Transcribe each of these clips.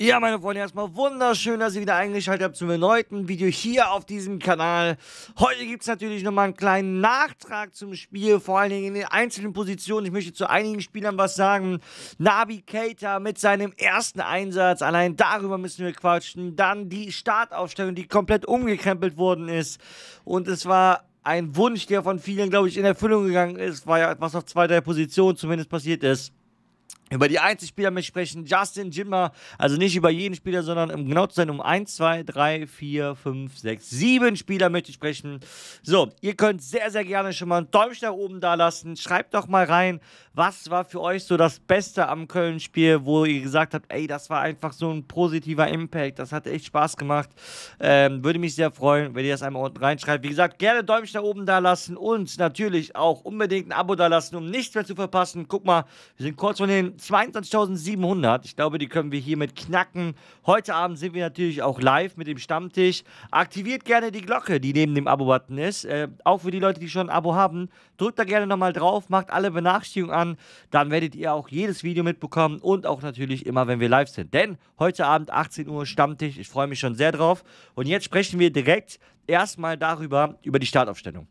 Ja, meine Freunde, erstmal wunderschön, dass ihr wieder eingeschaltet habt zum erneuten Video hier auf diesem Kanal. Heute gibt es natürlich nochmal einen kleinen Nachtrag zum Spiel, vor allen Dingen in den einzelnen Positionen. Ich möchte zu einigen Spielern was sagen. Navi Keita mit seinem ersten Einsatz, allein darüber müssen wir quatschen. Dann die Startaufstellung, die komplett umgekrempelt worden ist. Und es war ein Wunsch, der von vielen, glaube ich, in Erfüllung gegangen ist, weil ja etwas auf zwei, drei Positionen zumindest passiert ist über die Einzelspieler ich sprechen. Justin Jimmer, also nicht über jeden Spieler, sondern um genau zu sein, um 1, 2, 3, 4, 5, 6, 7 Spieler möchte ich sprechen. So, ihr könnt sehr, sehr gerne schon mal einen Däumchen nach oben da lassen. Schreibt doch mal rein, was war für euch so das Beste am Köln-Spiel, wo ihr gesagt habt, ey, das war einfach so ein positiver Impact, das hat echt Spaß gemacht. Ähm, würde mich sehr freuen, wenn ihr das einmal unten reinschreibt. Wie gesagt, gerne Däumchen nach oben da lassen und natürlich auch unbedingt ein Abo da lassen, um nichts mehr zu verpassen. Guck mal, wir sind kurz von den 22.700. Ich glaube, die können wir hiermit knacken. Heute Abend sind wir natürlich auch live mit dem Stammtisch. Aktiviert gerne die Glocke, die neben dem Abo-Button ist. Äh, auch für die Leute, die schon ein Abo haben. Drückt da gerne nochmal drauf, macht alle Benachrichtigungen an. Dann werdet ihr auch jedes Video mitbekommen und auch natürlich immer, wenn wir live sind. Denn heute Abend 18 Uhr Stammtisch. Ich freue mich schon sehr drauf. Und jetzt sprechen wir direkt erstmal darüber, über die Startaufstellung.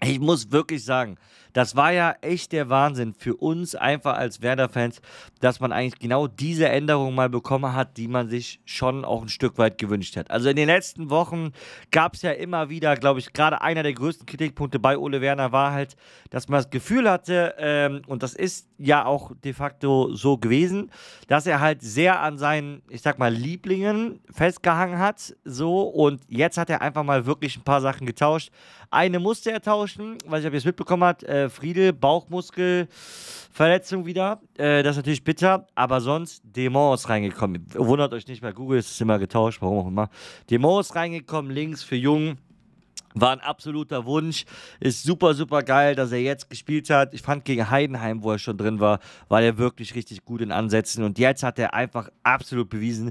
Ich muss wirklich sagen, das war ja echt der Wahnsinn für uns einfach als Werder-Fans, dass man eigentlich genau diese Änderung mal bekommen hat, die man sich schon auch ein Stück weit gewünscht hat. Also in den letzten Wochen gab es ja immer wieder, glaube ich, gerade einer der größten Kritikpunkte bei Ole Werner war halt, dass man das Gefühl hatte, ähm, und das ist ja auch de facto so gewesen, dass er halt sehr an seinen, ich sag mal, Lieblingen festgehangen hat. So, und jetzt hat er einfach mal wirklich ein paar Sachen getauscht. Eine musste er tauschen, weil ich habe jetzt mitbekommen hat, äh, äh, Friedel, Bauchmuskelverletzung wieder. Äh, das ist natürlich bitter, aber sonst Demont ist reingekommen. Wundert euch nicht, bei Google ist es immer getauscht, warum auch immer. Demont ist reingekommen, links für Jung. War ein absoluter Wunsch. Ist super, super geil, dass er jetzt gespielt hat. Ich fand gegen Heidenheim, wo er schon drin war, war er wirklich richtig gut in Ansätzen. Und jetzt hat er einfach absolut bewiesen.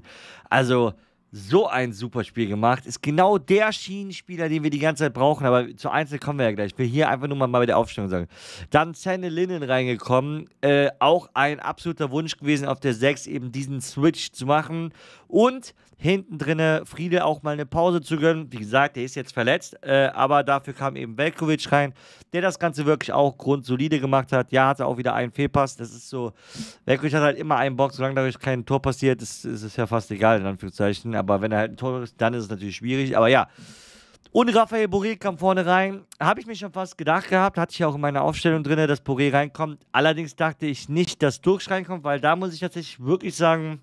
Also, so ein super Spiel gemacht. Ist genau der Schienenspieler, den wir die ganze Zeit brauchen, aber zu Einzel kommen wir ja gleich. Ich will hier einfach nur mal bei der Aufstellung sagen. Dann Senne Linnen reingekommen. Äh, auch ein absoluter Wunsch gewesen, auf der 6 eben diesen Switch zu machen. Und hinten drinne Friede auch mal eine Pause zu gönnen. Wie gesagt, der ist jetzt verletzt, äh, aber dafür kam eben Velkovic rein, der das Ganze wirklich auch grundsolide gemacht hat. Ja, hatte auch wieder einen Fehlpass. Das ist so, Velkovic hat halt immer einen Bock, solange dadurch kein Tor passiert, ist, ist es ja fast egal, in Anführungszeichen. Aber wenn er halt ein Tor ist, dann ist es natürlich schwierig. Aber ja, und Raphael Boré kam vorne rein. Habe ich mir schon fast gedacht gehabt. Hatte ich auch in meiner Aufstellung drin, dass Boré reinkommt. Allerdings dachte ich nicht, dass Durks reinkommt, weil da muss ich tatsächlich wirklich sagen,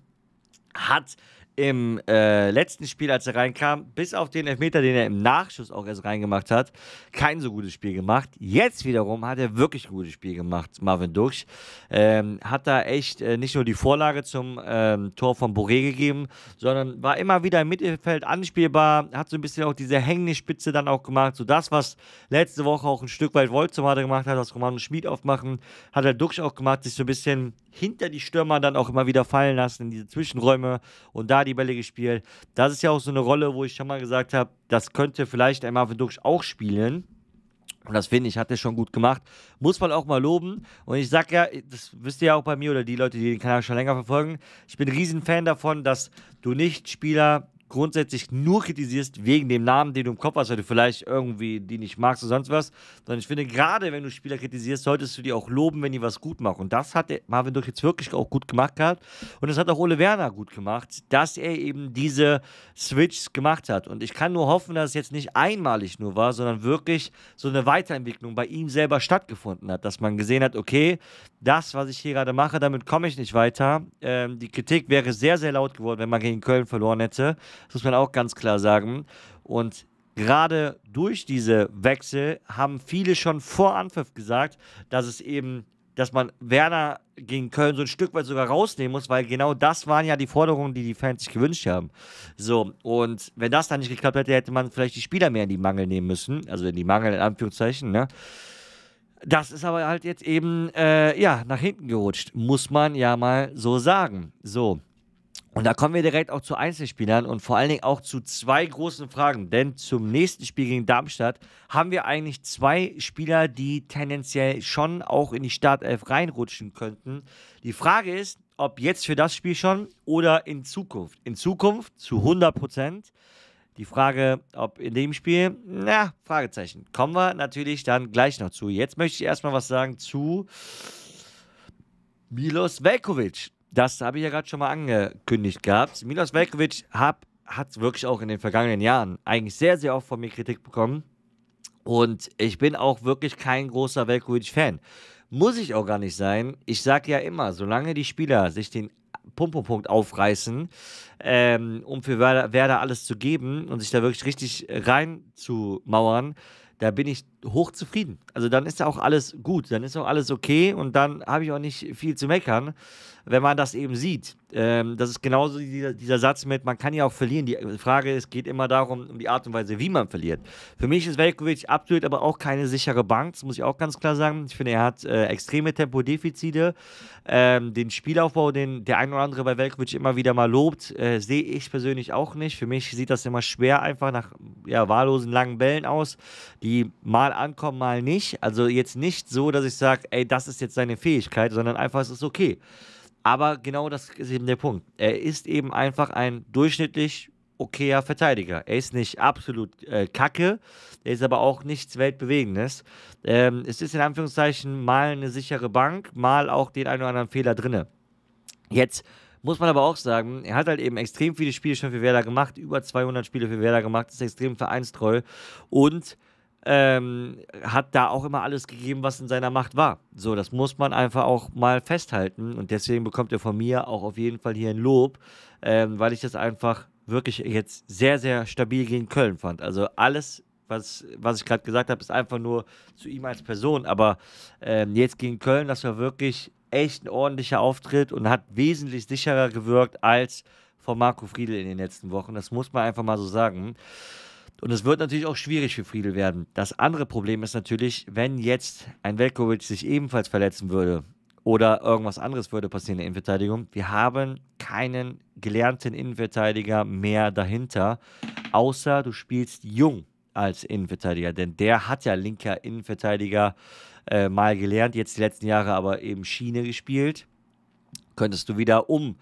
hat im äh, letzten Spiel, als er reinkam, bis auf den Elfmeter, den er im Nachschuss auch erst reingemacht hat, kein so gutes Spiel gemacht. Jetzt wiederum hat er wirklich ein gutes Spiel gemacht, Marvin Ducksch. Ähm, hat da echt äh, nicht nur die Vorlage zum ähm, Tor von Boré gegeben, sondern war immer wieder im Mittelfeld anspielbar, hat so ein bisschen auch diese hängende Spitze dann auch gemacht. So das, was letzte Woche auch ein Stück weit Wolzum hatte gemacht hat, was Romano Schmid aufmachen, hat er Ducksch auch gemacht, sich so ein bisschen hinter die Stürmer dann auch immer wieder fallen lassen, in diese Zwischenräume und da die Bälle gespielt. Das ist ja auch so eine Rolle, wo ich schon mal gesagt habe, das könnte vielleicht ein Marvin Ducksch auch spielen. Und das finde ich, hat er schon gut gemacht. Muss man auch mal loben. Und ich sage ja, das wisst ihr ja auch bei mir oder die Leute, die den Kanal schon länger verfolgen, ich bin ein Riesenfan davon, dass du nicht Spieler grundsätzlich nur kritisierst wegen dem Namen, den du im Kopf hast, weil du vielleicht irgendwie die nicht magst oder sonst was, sondern ich finde, gerade wenn du Spieler kritisierst, solltest du die auch loben, wenn die was gut machen. Und das hat Marvin Durch jetzt wirklich auch gut gemacht gehabt. Und das hat auch Ole Werner gut gemacht, dass er eben diese Switch gemacht hat. Und ich kann nur hoffen, dass es jetzt nicht einmalig nur war, sondern wirklich so eine Weiterentwicklung bei ihm selber stattgefunden hat, dass man gesehen hat, okay, das, was ich hier gerade mache, damit komme ich nicht weiter. Ähm, die Kritik wäre sehr, sehr laut geworden, wenn man gegen Köln verloren hätte. Das muss man auch ganz klar sagen. Und gerade durch diese Wechsel haben viele schon vor Anpfiff gesagt, dass es eben, dass man Werner gegen Köln so ein Stück weit sogar rausnehmen muss, weil genau das waren ja die Forderungen, die die Fans sich gewünscht haben. So, und wenn das dann nicht geklappt hätte, hätte man vielleicht die Spieler mehr in die Mangel nehmen müssen, also in die Mangel in Anführungszeichen, ne? Das ist aber halt jetzt eben, äh, ja, nach hinten gerutscht, muss man ja mal so sagen. So, und da kommen wir direkt auch zu Einzelspielern und vor allen Dingen auch zu zwei großen Fragen. Denn zum nächsten Spiel gegen Darmstadt haben wir eigentlich zwei Spieler, die tendenziell schon auch in die Startelf reinrutschen könnten. Die Frage ist, ob jetzt für das Spiel schon oder in Zukunft. In Zukunft zu 100 Prozent. Die Frage, ob in dem Spiel, na, Fragezeichen. Kommen wir natürlich dann gleich noch zu. Jetzt möchte ich erstmal was sagen zu Milos Velkovic. Das habe ich ja gerade schon mal angekündigt gehabt. Milos Velkovic hat wirklich auch in den vergangenen Jahren eigentlich sehr, sehr oft von mir Kritik bekommen. Und ich bin auch wirklich kein großer Velkovic-Fan. Muss ich auch gar nicht sein. Ich sage ja immer, solange die Spieler sich den Pumpo-Punkt aufreißen, ähm, um für Werder, Werder, alles zu geben und sich da wirklich richtig reinzumauern, da bin ich hoch zufrieden. Also dann ist ja auch alles gut, dann ist auch alles okay und dann habe ich auch nicht viel zu meckern wenn man das eben sieht. Ähm, das ist genauso dieser, dieser, Satz mit, man kann ja auch verlieren. Die Frage ist, geht immer darum, um die Art und Weise, wie man verliert. Für mich ist Velkovic absolut aber auch keine sichere Bank, das muss ich auch ganz klar sagen. Ich finde, er hat äh, extreme Tempodefizite. Ähm, den Spielaufbau, den der ein oder andere bei Velkovic immer wieder mal lobt, äh, sehe ich persönlich auch nicht. Für mich sieht das immer schwer einfach nach ja, wahllosen langen Bällen aus, die mal ankommen, mal nicht. Also jetzt nicht so, dass ich sage, ey, das ist jetzt seine Fähigkeit, sondern einfach, es ist okay. Aber genau das ist eben der Punkt. Er ist eben einfach ein durchschnittlich okayer Verteidiger. Er ist nicht absolut äh, kacke, er ist aber auch nichts Weltbewegendes. Ähm, es ist in Anführungszeichen mal eine sichere Bank, mal auch den einen oder anderen Fehler drinne. Jetzt muss man aber auch sagen, er hat halt eben extrem viele Spiele schon für Werder gemacht, über 200 Spiele für Werder gemacht, ist extrem vereinstreu und ähm, hat da auch immer alles gegeben, was in seiner Macht war. So, das muss man einfach auch mal festhalten. Und deswegen bekommt er von mir auch auf jeden Fall hier ein Lob, ähm, weil ich das einfach wirklich jetzt sehr, sehr stabil gegen Köln fand. Also alles, was, was ich gerade gesagt habe, ist einfach nur zu ihm als Person. Aber ähm, jetzt gegen Köln, das war wirklich echt ein ordentlicher Auftritt und hat wesentlich sicherer gewirkt als von Marco Friedel in den letzten Wochen. Das muss man einfach mal so sagen. Und es wird natürlich auch schwierig für Friedel werden. Das andere Problem ist natürlich, wenn jetzt ein Velkovic sich ebenfalls verletzen würde oder irgendwas anderes würde passieren in der Innenverteidigung, wir haben keinen gelernten Innenverteidiger mehr dahinter, außer du spielst jung als Innenverteidiger, denn der hat ja linker Innenverteidiger äh, mal gelernt, jetzt die letzten Jahre aber eben Schiene gespielt. Könntest du wieder um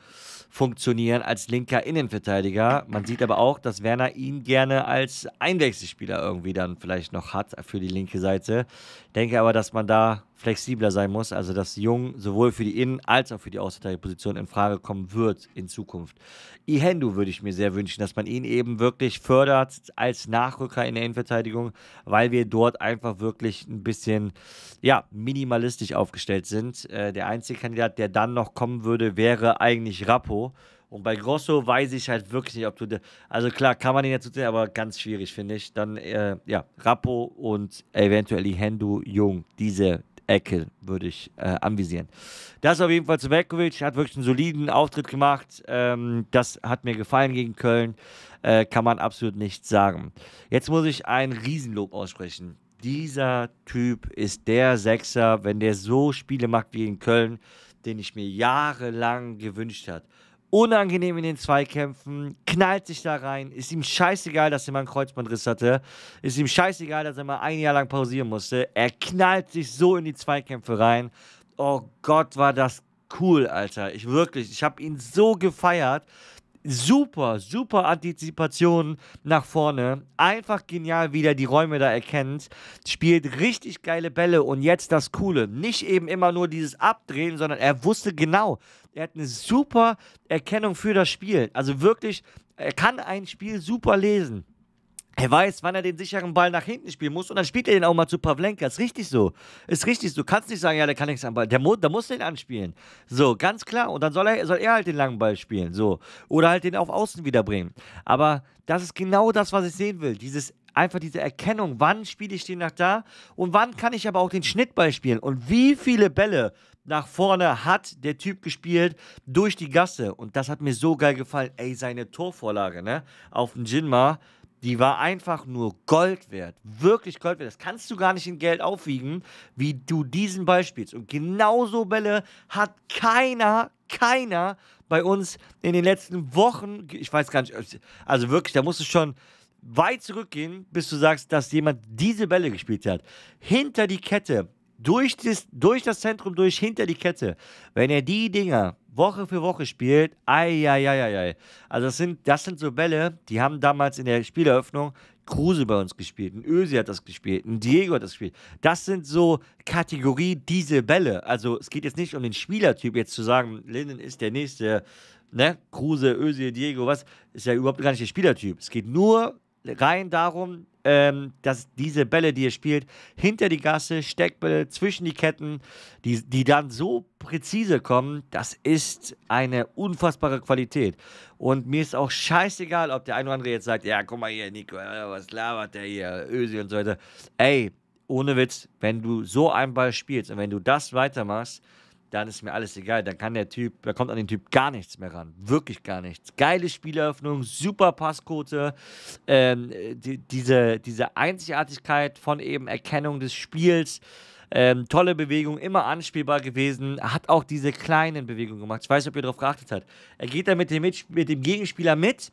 funktionieren als linker Innenverteidiger. Man sieht aber auch, dass Werner ihn gerne als Einwechselspieler irgendwie dann vielleicht noch hat für die linke Seite. Denke aber, dass man da flexibler sein muss, also dass Jung sowohl für die Innen- als auch für die Außenverteidigerposition in Frage kommen wird in Zukunft. Ihendu würde ich mir sehr wünschen, dass man ihn eben wirklich fördert als Nachrücker in der Innenverteidigung, weil wir dort einfach wirklich ein bisschen ja, minimalistisch aufgestellt sind. Äh, der einzige Kandidat, der dann noch kommen würde, wäre eigentlich Rappo und bei Grosso weiß ich halt wirklich nicht, ob du. Also klar, kann man ihn jetzt sehen, aber ganz schwierig, finde ich. Dann, äh, ja, Rappo und eventuell Hendu Jung. Diese Ecke würde ich äh, anvisieren. Das auf jeden Fall zu Velkovic. Hat wirklich einen soliden Auftritt gemacht. Ähm, das hat mir gefallen gegen Köln. Äh, kann man absolut nichts sagen. Jetzt muss ich ein Riesenlob aussprechen. Dieser Typ ist der Sechser, wenn der so Spiele macht wie in Köln, den ich mir jahrelang gewünscht habe unangenehm in den Zweikämpfen, knallt sich da rein, ist ihm scheißegal, dass er mal einen Kreuzbandriss hatte, ist ihm scheißegal, dass er mal ein Jahr lang pausieren musste. Er knallt sich so in die Zweikämpfe rein. Oh Gott, war das cool, Alter. Ich wirklich, ich habe ihn so gefeiert super, super Antizipation nach vorne. Einfach genial, wie der die Räume da erkennt. Spielt richtig geile Bälle und jetzt das Coole. Nicht eben immer nur dieses Abdrehen, sondern er wusste genau, er hat eine super Erkennung für das Spiel. Also wirklich, er kann ein Spiel super lesen. Er weiß, wann er den sicheren Ball nach hinten spielen muss und dann spielt er den auch mal zu Pavlenka. Ist richtig so. Ist richtig so. Du kannst nicht sagen, ja, der kann nichts am Ball. Der, der muss den anspielen. So, ganz klar. Und dann soll er, soll er halt den langen Ball spielen. So. Oder halt den auf Außen wiederbringen. Aber das ist genau das, was ich sehen will. Dieses einfach diese Erkennung, wann spiele ich den nach da und wann kann ich aber auch den Schnittball spielen und wie viele Bälle nach vorne hat der Typ gespielt durch die Gasse und das hat mir so geil gefallen. Ey, seine Torvorlage, ne? Auf den Jinma, die war einfach nur Gold wert. Wirklich Gold wert. Das kannst du gar nicht in Geld aufwiegen, wie du diesen Ball spielst. Und genauso Bälle hat keiner, keiner bei uns in den letzten Wochen, ich weiß gar nicht, also wirklich, da musst du schon weit zurückgehen, bis du sagst, dass jemand diese Bälle gespielt hat. Hinter die Kette, durch das, durch das Zentrum, durch hinter die Kette. Wenn er die Dinger Woche für Woche spielt, ei, ei, ei, ei. Also das sind, das sind so Bälle, die haben damals in der Spieleröffnung Kruse bei uns gespielt, ein Ösi hat das gespielt, ein Diego hat das gespielt. Das sind so Kategorie diese Bälle. Also es geht jetzt nicht um den Spielertyp, jetzt zu sagen, Linden ist der nächste, ne? Kruse, Ösi, Diego, was, ist ja überhaupt gar nicht der Spielertyp. Es geht nur rein darum, ähm, dass diese Bälle, die er spielt, hinter die Gasse, Steckbälle zwischen die Ketten, die, die dann so präzise kommen, das ist eine unfassbare Qualität. Und mir ist auch scheißegal, ob der eine oder andere jetzt sagt, ja, guck mal hier, Nico, was labert der hier, Ösi und so weiter. Ey, ohne Witz, wenn du so einen Ball spielst und wenn du das weitermachst, dann ist mir alles egal. Dann kann der Typ, da kommt an den Typ gar nichts mehr ran. Wirklich gar nichts. Geile Spieleröffnung, super Passquote. Ähm, die, diese, diese Einzigartigkeit von eben Erkennung des Spiels. Ähm, tolle Bewegung, immer anspielbar gewesen. Hat auch diese kleinen Bewegungen gemacht. Ich weiß nicht, ob ihr darauf geachtet habt. Er geht dann mit dem, mit, mit dem Gegenspieler mit,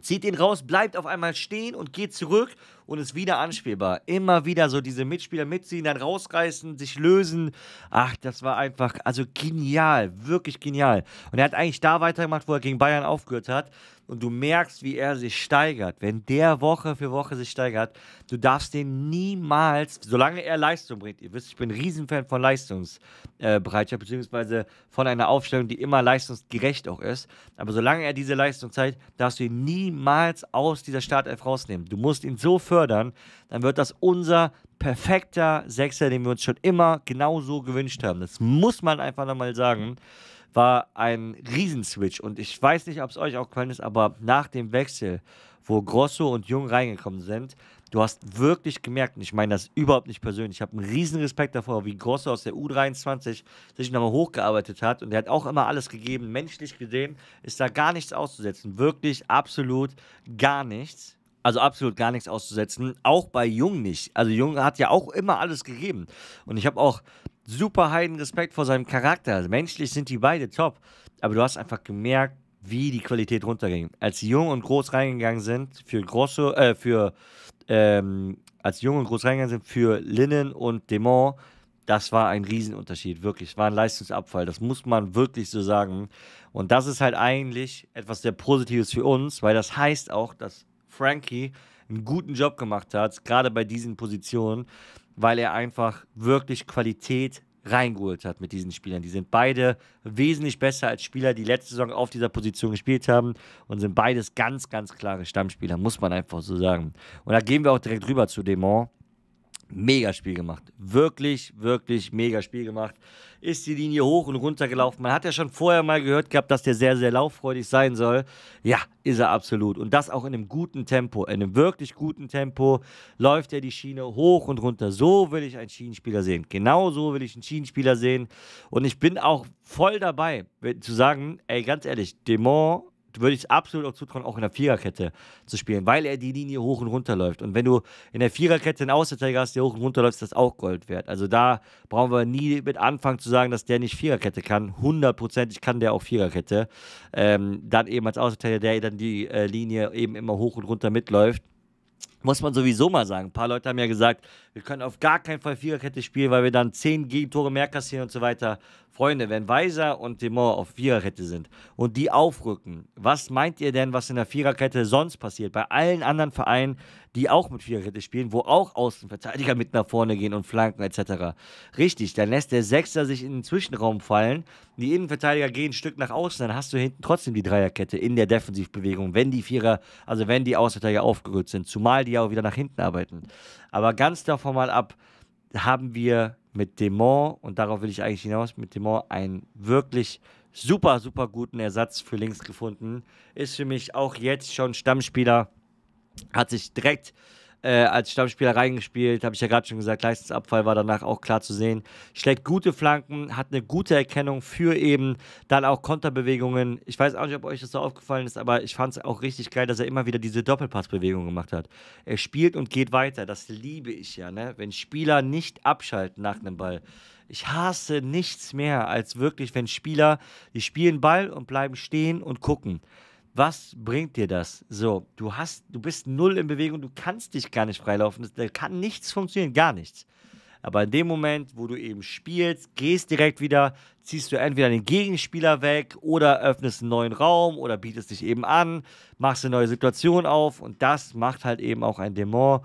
zieht ihn raus, bleibt auf einmal stehen und geht zurück und ist wieder anspielbar. Immer wieder so diese Mitspieler mitziehen, dann rausreißen, sich lösen. Ach, das war einfach, also genial, wirklich genial. Und er hat eigentlich da weitergemacht, wo er gegen Bayern aufgehört hat. Und du merkst, wie er sich steigert. Wenn der Woche für Woche sich steigert, du darfst den niemals, solange er Leistung bringt, ihr wisst, ich bin ein Riesenfan von Leistungsbereitschaft, beziehungsweise von einer Aufstellung, die immer leistungsgerecht auch ist. Aber solange er diese Leistung zeigt, darfst du ihn niemals aus dieser Startelf rausnehmen. Du musst ihn so fördern fördern, dann wird das unser perfekter Sechser, den wir uns schon immer genau so gewünscht haben. Das muss man einfach nochmal sagen. War ein Riesenswitch. Und ich weiß nicht, ob es euch auch gefallen ist, aber nach dem Wechsel, wo Grosso und Jung reingekommen sind, du hast wirklich gemerkt, und ich meine das überhaupt nicht persönlich, ich habe einen riesen Respekt davor, wie Grosso aus der U23 sich nochmal hochgearbeitet hat und er hat auch immer alles gegeben, menschlich gesehen ist da gar nichts auszusetzen, wirklich absolut gar nichts. Also absolut gar nichts auszusetzen. Auch bei Jung nicht. Also Jung hat ja auch immer alles gegeben. Und ich habe auch super heiden Respekt vor seinem Charakter. Also menschlich sind die beide top. Aber du hast einfach gemerkt, wie die Qualität runterging. Als jung und groß reingegangen sind für Grosso, äh, für ähm, als jung und groß reingegangen sind für Linnen und Demont, das war ein Riesenunterschied, wirklich. Es war ein Leistungsabfall, das muss man wirklich so sagen. Und das ist halt eigentlich etwas sehr Positives für uns, weil das heißt auch, dass Frankie einen guten Job gemacht hat, gerade bei diesen Positionen, weil er einfach wirklich Qualität reingeholt hat mit diesen Spielern. Die sind beide wesentlich besser als Spieler, die letzte Saison auf dieser Position gespielt haben und sind beides ganz, ganz klare Stammspieler, muss man einfach so sagen. Und da gehen wir auch direkt rüber zu Demont, Mega Spiel gemacht. Wirklich, wirklich mega Spiel gemacht. Ist die Linie hoch und runter gelaufen. Man hat ja schon vorher mal gehört gehabt, dass der sehr, sehr lauffreudig sein soll. Ja, ist er absolut. Und das auch in einem guten Tempo. In einem wirklich guten Tempo läuft er die Schiene hoch und runter. So will ich einen Schienenspieler sehen. Genau so will ich einen Schienenspieler sehen. Und ich bin auch voll dabei, zu sagen, ey, ganz ehrlich, Demont würde ich absolut auch zutrauen, auch in der Viererkette zu spielen, weil er die Linie hoch und runter läuft. Und wenn du in der Viererkette einen Außenverteidiger hast, der hoch und runter läuft, ist das auch Gold wert. Also da brauchen wir nie mit anfangen zu sagen, dass der nicht Viererkette kann. Hundertprozentig kann der auch Viererkette. Ähm, dann eben als Außenverteidiger, der dann die äh, Linie eben immer hoch und runter mitläuft muss man sowieso mal sagen. Ein paar Leute haben ja gesagt, wir können auf gar keinen Fall Viererkette spielen, weil wir dann zehn Gegentore mehr kassieren und so weiter. Freunde, wenn Weiser und Demor auf Viererkette sind und die aufrücken, was meint ihr denn, was in der Viererkette sonst passiert? Bei allen anderen Vereinen, die auch mit Viererkette spielen, wo auch Außenverteidiger mit nach vorne gehen und flanken etc. Richtig, dann lässt der Sechster sich in den Zwischenraum fallen, die Innenverteidiger gehen ein Stück nach außen, dann hast du hinten trotzdem die Dreierkette in der Defensivbewegung, wenn die Vierer, also wenn die Außenverteidiger aufgerückt sind, zumal die die ja auch wieder nach hinten arbeiten. Aber ganz davon mal ab, haben wir mit Demont, und darauf will ich eigentlich hinaus, mit Demont einen wirklich super, super guten Ersatz für links gefunden. Ist für mich auch jetzt schon Stammspieler, hat sich direkt äh, als Stammspieler reingespielt, habe ich ja gerade schon gesagt, Leistungsabfall war danach auch klar zu sehen. Schlägt gute Flanken, hat eine gute Erkennung für eben dann auch Konterbewegungen. Ich weiß auch nicht, ob euch das so aufgefallen ist, aber ich fand es auch richtig geil, dass er immer wieder diese Doppelpassbewegung gemacht hat. Er spielt und geht weiter, das liebe ich ja, ne? wenn Spieler nicht abschalten nach einem Ball. Ich hasse nichts mehr als wirklich, wenn Spieler, die spielen Ball und bleiben stehen und gucken was bringt dir das? So, du hast, du bist null in Bewegung, du kannst dich gar nicht freilaufen, da kann nichts funktionieren, gar nichts. Aber in dem Moment, wo du eben spielst, gehst direkt wieder, ziehst du entweder den Gegenspieler weg oder öffnest einen neuen Raum oder bietest dich eben an, machst eine neue Situation auf und das macht halt eben auch ein Dämon.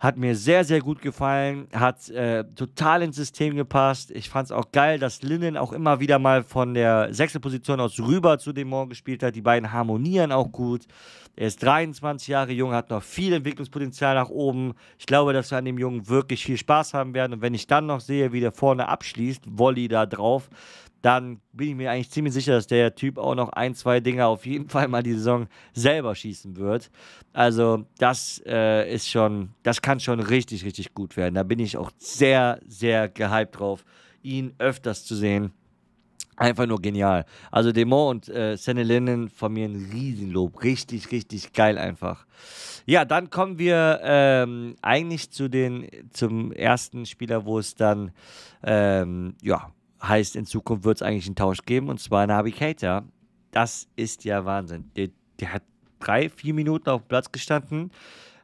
Hat mir sehr, sehr gut gefallen. Hat äh, total ins System gepasst. Ich fand es auch geil, dass Linden auch immer wieder mal von der sechsten Position aus rüber zu Demont gespielt hat. Die beiden harmonieren auch gut. Er ist 23 Jahre jung, hat noch viel Entwicklungspotenzial nach oben. Ich glaube, dass wir an dem Jungen wirklich viel Spaß haben werden. Und wenn ich dann noch sehe, wie der vorne abschließt, Wolli da drauf, dann bin ich mir eigentlich ziemlich sicher, dass der Typ auch noch ein, zwei Dinger auf jeden Fall mal die Saison selber schießen wird. Also das äh, ist schon, das kann schon richtig, richtig gut werden. Da bin ich auch sehr, sehr gehypt drauf, ihn öfters zu sehen. Einfach nur genial. Also Demont und äh, Senelinen von mir ein Riesenlob. Richtig, richtig geil einfach. Ja, dann kommen wir ähm, eigentlich zu den, zum ersten Spieler, wo es dann ähm, ja, Heißt, in Zukunft wird es eigentlich einen Tausch geben und zwar Nabi Keita. Das ist ja Wahnsinn. Der, der hat drei, vier Minuten auf dem Platz gestanden,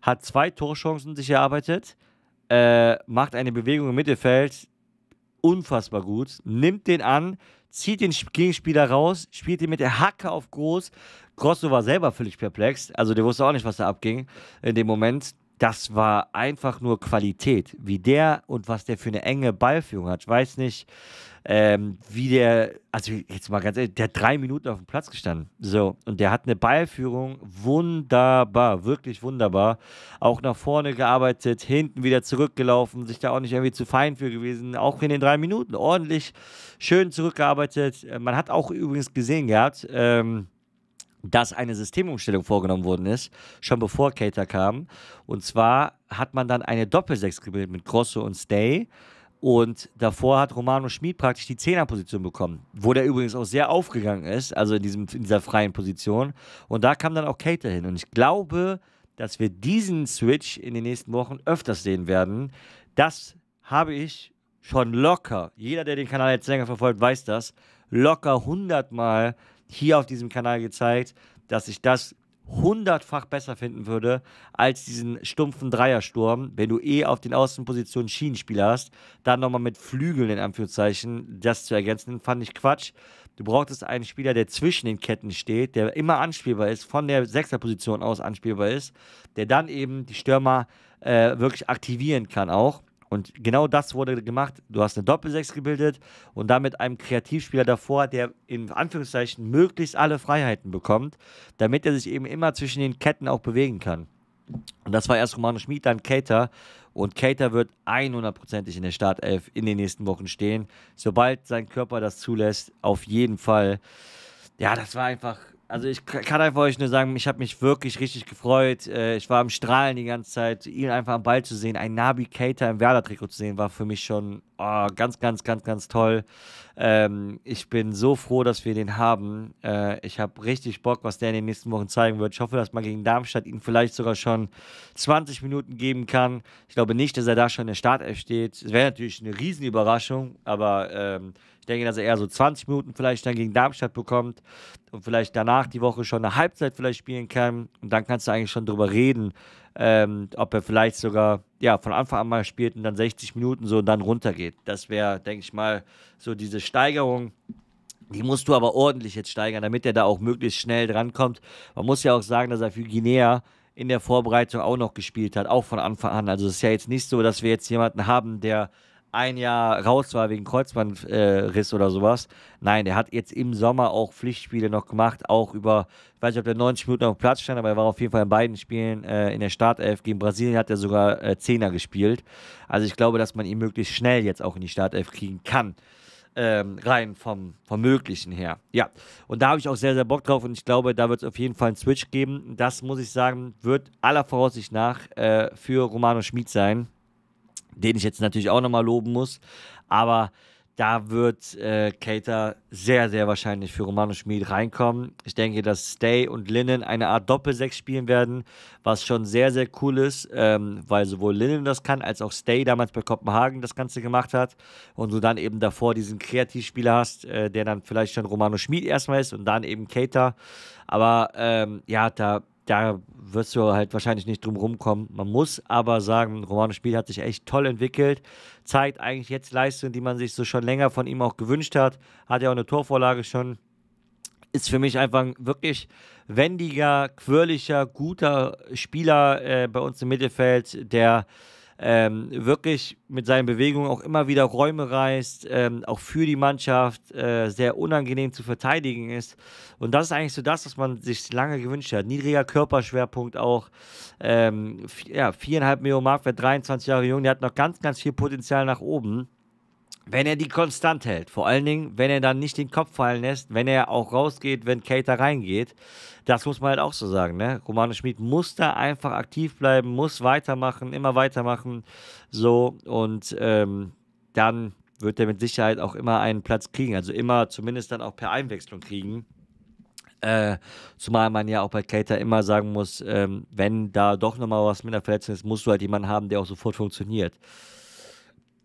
hat zwei Torchancen sich erarbeitet, äh, macht eine Bewegung im Mittelfeld, unfassbar gut, nimmt den an, zieht den Gegenspieler raus, spielt ihn mit der Hacke auf Groß. Grosso war selber völlig perplex, also der wusste auch nicht, was da abging in dem Moment das war einfach nur Qualität, wie der und was der für eine enge Ballführung hat. Ich weiß nicht, ähm, wie der, also jetzt mal ganz ehrlich, der hat drei Minuten auf dem Platz gestanden. So, und der hat eine Ballführung wunderbar, wirklich wunderbar. Auch nach vorne gearbeitet, hinten wieder zurückgelaufen, sich da auch nicht irgendwie zu fein für gewesen. Auch in den drei Minuten ordentlich schön zurückgearbeitet. Äh, man hat auch übrigens gesehen gehabt, ähm, dass eine Systemumstellung vorgenommen worden ist, schon bevor Cater kam. Und zwar hat man dann eine Doppelsechs gebildet mit Grosso und Stay. Und davor hat Romano Schmid praktisch die Zehnerposition bekommen, wo der übrigens auch sehr aufgegangen ist, also in, diesem, in dieser freien Position. Und da kam dann auch Cater hin. Und ich glaube, dass wir diesen Switch in den nächsten Wochen öfters sehen werden. Das habe ich schon locker, jeder, der den Kanal jetzt länger verfolgt, weiß das, locker hundertmal hier auf diesem Kanal gezeigt, dass ich das hundertfach besser finden würde als diesen stumpfen Dreiersturm, wenn du eh auf den Außenpositionen Schienenspieler hast, dann nochmal mit Flügeln in Anführungszeichen das zu ergänzen, fand ich Quatsch. Du brauchtest einen Spieler, der zwischen den Ketten steht, der immer anspielbar ist, von der Sechserposition aus anspielbar ist, der dann eben die Stürmer äh, wirklich aktivieren kann auch. Und genau das wurde gemacht. Du hast eine Doppelsechs gebildet und damit einem Kreativspieler davor, der in Anführungszeichen möglichst alle Freiheiten bekommt, damit er sich eben immer zwischen den Ketten auch bewegen kann. Und das war erst Romano Schmid, dann Cater. Und Cater wird 100%ig in der Startelf in den nächsten Wochen stehen, sobald sein Körper das zulässt. Auf jeden Fall. Ja, das war einfach also ich kann einfach euch nur sagen, ich habe mich wirklich richtig gefreut. Äh, ich war am Strahlen die ganze Zeit, ihn einfach am Ball zu sehen, ein Nabi Keita im Werder-Trikot zu sehen, war für mich schon oh, ganz, ganz, ganz, ganz toll. Ähm, ich bin so froh, dass wir den haben. Äh, ich habe richtig Bock, was der in den nächsten Wochen zeigen wird. Ich hoffe, dass man gegen Darmstadt ihn vielleicht sogar schon 20 Minuten geben kann. Ich glaube nicht, dass er da schon in der Startelf steht. Es wäre natürlich eine Riesenüberraschung, aber ähm, ich denke, dass er eher so 20 Minuten vielleicht dann gegen Darmstadt bekommt und vielleicht danach die Woche schon eine Halbzeit vielleicht spielen kann. Und dann kannst du eigentlich schon drüber reden, ähm, ob er vielleicht sogar ja, von Anfang an mal spielt und dann 60 Minuten so und dann runtergeht. Das wäre, denke ich mal, so diese Steigerung. Die musst du aber ordentlich jetzt steigern, damit er da auch möglichst schnell drankommt. Man muss ja auch sagen, dass er für Guinea in der Vorbereitung auch noch gespielt hat, auch von Anfang an. Also es ist ja jetzt nicht so, dass wir jetzt jemanden haben, der ein Jahr raus war wegen Kreuzbandriss äh, oder sowas. Nein, der hat jetzt im Sommer auch Pflichtspiele noch gemacht, auch über, ich weiß nicht, ob der 90 Minuten auf dem Platz stand, aber er war auf jeden Fall in beiden Spielen äh, in der Startelf. Gegen Brasilien hat er sogar äh, Zehner gespielt. Also ich glaube, dass man ihn möglichst schnell jetzt auch in die Startelf kriegen kann. Ähm, rein vom, vom Möglichen her. Ja, und da habe ich auch sehr, sehr Bock drauf und ich glaube, da wird es auf jeden Fall einen Switch geben. Das, muss ich sagen, wird aller Voraussicht nach äh, für Romano Schmid sein den ich jetzt natürlich auch nochmal loben muss. Aber da wird äh, Cater sehr, sehr wahrscheinlich für Romano Schmid reinkommen. Ich denke, dass Stay und Linen eine Art Doppelsechs spielen werden, was schon sehr, sehr cool ist, ähm, weil sowohl Linen das kann, als auch Stay damals bei Kopenhagen das Ganze gemacht hat. Und du dann eben davor diesen Kreativspieler hast, äh, der dann vielleicht schon Romano Schmid erstmal ist und dann eben Cater. Aber ähm, ja, da da wirst du halt wahrscheinlich nicht drum rumkommen. Man muss aber sagen, Romano Spiel hat sich echt toll entwickelt, zeigt eigentlich jetzt Leistungen, die man sich so schon länger von ihm auch gewünscht hat, hat ja auch eine Torvorlage schon. Ist für mich einfach ein wirklich wendiger, quirliger, guter Spieler äh, bei uns im Mittelfeld, der ähm, wirklich mit seinen Bewegungen auch immer wieder Räume reißt, ähm, auch für die Mannschaft äh, sehr unangenehm zu verteidigen ist. Und das ist eigentlich so das, was man sich lange gewünscht hat. Niedriger Körperschwerpunkt auch. Ähm, ja, viereinhalb Millionen Marktwert, 23 Jahre jung, der hat noch ganz, ganz viel Potenzial nach oben wenn er die konstant hält, vor allen Dingen, wenn er dann nicht den Kopf fallen lässt, wenn er auch rausgeht, wenn Kater reingeht, das muss man halt auch so sagen. Ne? Romano Schmid muss da einfach aktiv bleiben, muss weitermachen, immer weitermachen, so und ähm, dann wird er mit Sicherheit auch immer einen Platz kriegen, also immer zumindest dann auch per Einwechslung kriegen. Äh, zumal man ja auch bei Cater immer sagen muss, ähm, wenn da doch nochmal was mit einer Verletzung ist, musst du halt jemanden haben, der auch sofort funktioniert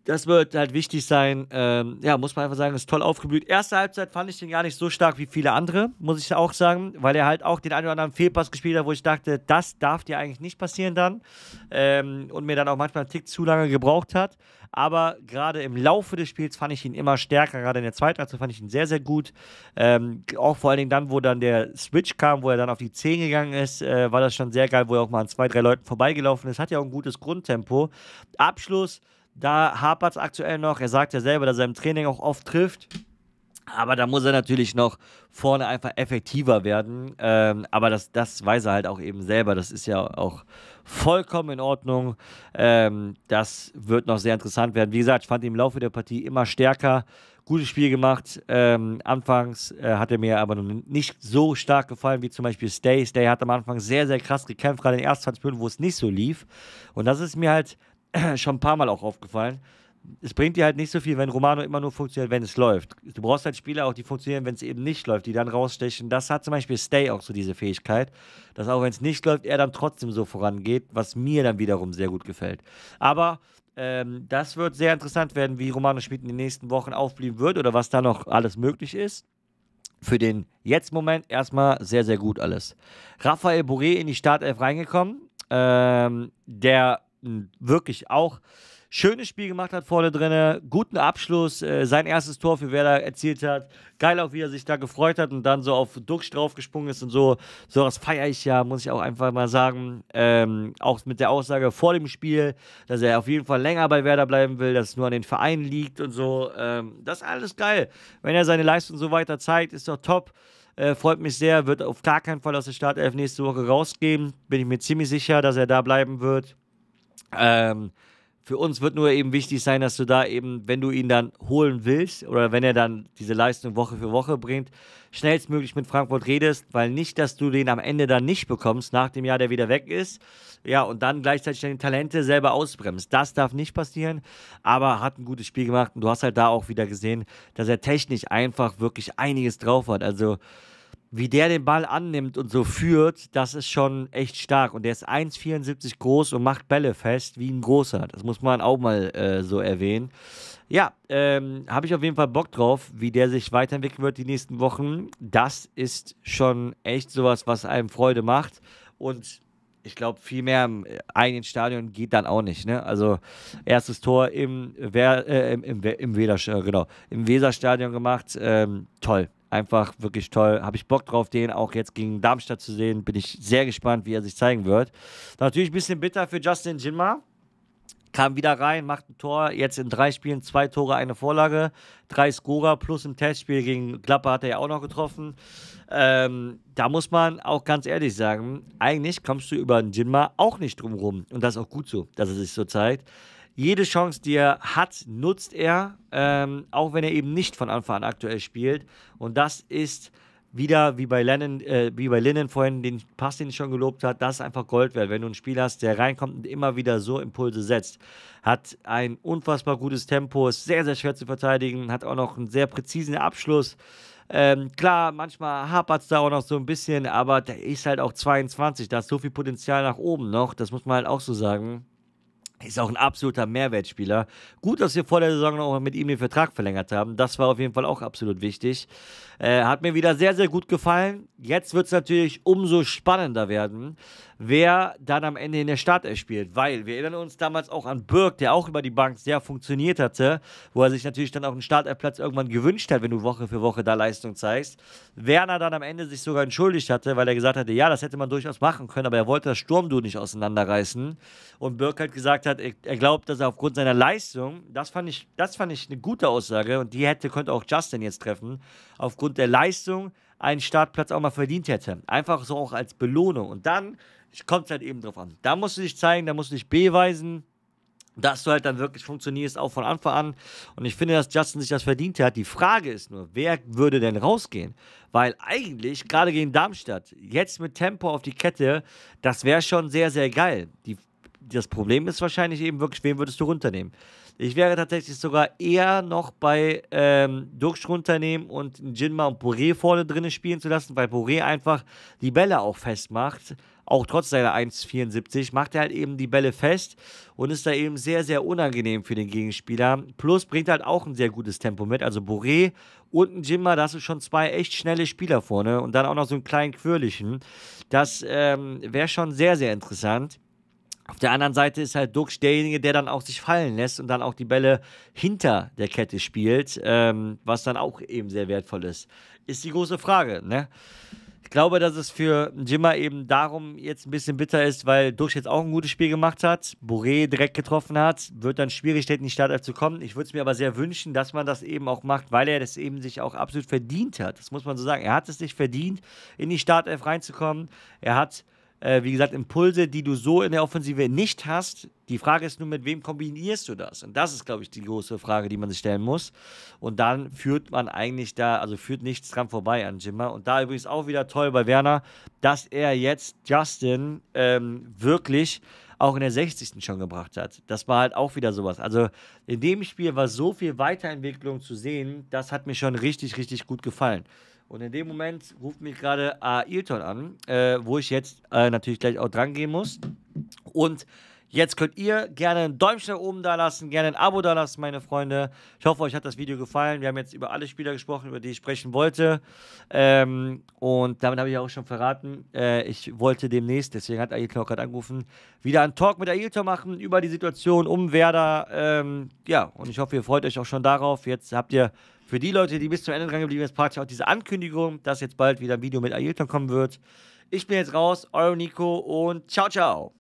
das wird halt wichtig sein. Ähm, ja, muss man einfach sagen, ist toll aufgeblüht. Erste Halbzeit fand ich den gar nicht so stark wie viele andere, muss ich auch sagen, weil er halt auch den einen oder anderen Fehlpass gespielt hat, wo ich dachte, das darf dir eigentlich nicht passieren dann. Ähm, und mir dann auch manchmal einen Tick zu lange gebraucht hat. Aber gerade im Laufe des Spiels fand ich ihn immer stärker. Gerade in der zweiten Halbzeit fand ich ihn sehr, sehr gut. Ähm, auch vor allen Dingen dann, wo dann der Switch kam, wo er dann auf die 10 gegangen ist, äh, war das schon sehr geil, wo er auch mal an zwei, drei Leuten vorbeigelaufen ist. Hat ja auch ein gutes Grundtempo. Abschluss da hapert es aktuell noch. Er sagt ja selber, dass er im Training auch oft trifft. Aber da muss er natürlich noch vorne einfach effektiver werden. Ähm, aber das, das weiß er halt auch eben selber. Das ist ja auch vollkommen in Ordnung. Ähm, das wird noch sehr interessant werden. Wie gesagt, ich fand ihn im Laufe der Partie immer stärker. Gutes Spiel gemacht. Ähm, anfangs äh, hat er mir aber nicht so stark gefallen wie zum Beispiel Stay. Stay hat am Anfang sehr, sehr krass gekämpft, gerade in den ersten 20 Minuten, wo es nicht so lief. Und das ist mir halt schon ein paar Mal auch aufgefallen. Es bringt dir halt nicht so viel, wenn Romano immer nur funktioniert, wenn es läuft. Du brauchst halt Spieler auch, die funktionieren, wenn es eben nicht läuft, die dann rausstechen. Das hat zum Beispiel Stay auch so diese Fähigkeit, dass auch wenn es nicht läuft, er dann trotzdem so vorangeht, was mir dann wiederum sehr gut gefällt. Aber ähm, das wird sehr interessant werden, wie Romano Schmidt in den nächsten Wochen aufblieben wird oder was da noch alles möglich ist für den Jetzt-Moment erstmal sehr, sehr gut alles. Raphael Boré in die Startelf reingekommen, ähm, der wirklich auch schönes Spiel gemacht hat vorne drin, guten Abschluss, äh, sein erstes Tor für Werder erzielt hat. Geil auch, wie er sich da gefreut hat und dann so auf Duxch draufgesprungen ist und so. So was feiere ich ja, muss ich auch einfach mal sagen. Ähm, auch mit der Aussage vor dem Spiel, dass er auf jeden Fall länger bei Werder bleiben will, dass es nur an den Vereinen liegt und so. Ähm, das ist alles geil. Wenn er seine Leistung so weiter zeigt, ist doch top. Äh, freut mich sehr, wird auf gar keinen Fall aus der Startelf nächste Woche rausgehen. Bin ich mir ziemlich sicher, dass er da bleiben wird. Ähm, für uns wird nur eben wichtig sein, dass du da eben, wenn du ihn dann holen willst oder wenn er dann diese Leistung Woche für Woche bringt, schnellstmöglich mit Frankfurt redest, weil nicht, dass du den am Ende dann nicht bekommst, nach dem Jahr, der wieder weg ist. Ja, und dann gleichzeitig deine Talente selber ausbremst. Das darf nicht passieren, aber hat ein gutes Spiel gemacht und du hast halt da auch wieder gesehen, dass er technisch einfach wirklich einiges drauf hat. Also, wie der den Ball annimmt und so führt, das ist schon echt stark. Und der ist 1,74 groß und macht Bälle fest wie ein großer. Das muss man auch mal äh, so erwähnen. Ja, ähm, habe ich auf jeden Fall Bock drauf, wie der sich weiterentwickeln wird die nächsten Wochen. Das ist schon echt sowas, was einem Freude macht. Und ich glaube, viel mehr im äh, eigenen Stadion geht dann auch nicht. Ne? Also erstes Tor im, Wer, äh, im, im, im, äh, genau, im Weserstadion gemacht. Ähm, toll. Einfach wirklich toll. Habe ich Bock drauf, den auch jetzt gegen Darmstadt zu sehen. Bin ich sehr gespannt, wie er sich zeigen wird. Natürlich ein bisschen bitter für Justin Jinma. Kam wieder rein, macht ein Tor. Jetzt in drei Spielen zwei Tore, eine Vorlage. Drei Scorer plus im Testspiel gegen Klappe hat er ja auch noch getroffen. Ähm, da muss man auch ganz ehrlich sagen, eigentlich kommst du über den Jinma auch nicht drum rum. Und das ist auch gut so, dass er sich so zeigt jede Chance, die er hat, nutzt er, ähm, auch wenn er eben nicht von Anfang an aktuell spielt. Und das ist wieder wie bei Lennon, äh, wie bei Lennon vorhin den Pass, den ich schon gelobt hat, das ist einfach Gold wert. Wenn du ein Spieler hast, der reinkommt und immer wieder so Impulse setzt, hat ein unfassbar gutes Tempo, ist sehr, sehr schwer zu verteidigen, hat auch noch einen sehr präzisen Abschluss. Ähm, klar, manchmal hapert es da auch noch so ein bisschen, aber der ist halt auch 22, da ist so viel Potenzial nach oben noch, das muss man halt auch so sagen. Ist auch ein absoluter Mehrwertspieler. Gut, dass wir vor der Saison noch mit ihm den Vertrag verlängert haben. Das war auf jeden Fall auch absolut wichtig. Äh, hat mir wieder sehr, sehr gut gefallen. Jetzt wird es natürlich umso spannender werden, wer dann am Ende in der Startelf spielt. Weil wir erinnern uns damals auch an Birk, der auch über die Bank sehr funktioniert hatte, wo er sich natürlich dann auch einen Startelfplatz irgendwann gewünscht hat, wenn du Woche für Woche da Leistung zeigst. Werner dann am Ende sich sogar entschuldigt hatte, weil er gesagt hatte, ja, das hätte man durchaus machen können, aber er wollte das Sturmdu nicht auseinanderreißen. Und Birk hat gesagt, hat, hat, er glaubt, dass er aufgrund seiner Leistung, das fand ich, das fand ich eine gute Aussage und die hätte, könnte auch Justin jetzt treffen, aufgrund der Leistung einen Startplatz auch mal verdient hätte. Einfach so auch als Belohnung. Und dann kommt es halt eben drauf an. Da musst du dich zeigen, da musst du dich beweisen, dass du halt dann wirklich funktionierst, auch von Anfang an. Und ich finde, dass Justin sich das verdient hat. Die Frage ist nur, wer würde denn rausgehen? Weil eigentlich, gerade gegen Darmstadt, jetzt mit Tempo auf die Kette, das wäre schon sehr, sehr geil. Die das Problem ist wahrscheinlich eben wirklich, wen würdest du runternehmen? Ich wäre tatsächlich sogar eher noch bei ähm, Durksch runternehmen und Jinma und Poré vorne drinnen spielen zu lassen, weil Poré einfach die Bälle auch festmacht. Auch trotz seiner 1,74 macht er halt eben die Bälle fest und ist da eben sehr, sehr unangenehm für den Gegenspieler. Plus bringt halt auch ein sehr gutes Tempo mit. Also Boré und ein Jimma, das sind schon zwei echt schnelle Spieler vorne und dann auch noch so einen kleinen Quirlichen. Das ähm, wäre schon sehr, sehr interessant. Auf der anderen Seite ist halt Dux derjenige, der dann auch sich fallen lässt und dann auch die Bälle hinter der Kette spielt, ähm, was dann auch eben sehr wertvoll ist. Ist die große Frage. Ne? Ich glaube, dass es für Jimmer eben darum jetzt ein bisschen bitter ist, weil Dux jetzt auch ein gutes Spiel gemacht hat, Boré direkt getroffen hat, wird dann schwierig, in die Startelf zu kommen. Ich würde es mir aber sehr wünschen, dass man das eben auch macht, weil er das eben sich auch absolut verdient hat. Das muss man so sagen. Er hat es sich verdient, in die Startelf reinzukommen. Er hat äh, wie gesagt, Impulse, die du so in der Offensive nicht hast. Die Frage ist nur, mit wem kombinierst du das? Und das ist, glaube ich, die große Frage, die man sich stellen muss. Und dann führt man eigentlich da, also führt nichts dran vorbei an Jimmer. Und da übrigens auch wieder toll bei Werner, dass er jetzt Justin ähm, wirklich auch in der 60. schon gebracht hat. Das war halt auch wieder sowas. Also in dem Spiel war so viel Weiterentwicklung zu sehen, das hat mir schon richtig, richtig gut gefallen. Und in dem Moment ruft mich gerade äh, Ailton an, äh, wo ich jetzt äh, natürlich gleich auch dran gehen muss. Und jetzt könnt ihr gerne ein Däumchen da oben da lassen, gerne ein Abo da lassen, meine Freunde. Ich hoffe, euch hat das Video gefallen. Wir haben jetzt über alle Spieler gesprochen, über die ich sprechen wollte. Ähm, und damit habe ich auch schon verraten, äh, ich wollte demnächst, deswegen hat Ailton auch gerade angerufen, wieder einen Talk mit Ailton machen über die Situation um Werder. Ähm, ja, und ich hoffe, ihr freut euch auch schon darauf. Jetzt habt ihr für die Leute, die bis zum Ende dran geblieben sind, praktisch auch diese Ankündigung, dass jetzt bald wieder ein Video mit Ailton kommen wird. Ich bin jetzt raus, euer Nico und ciao, ciao.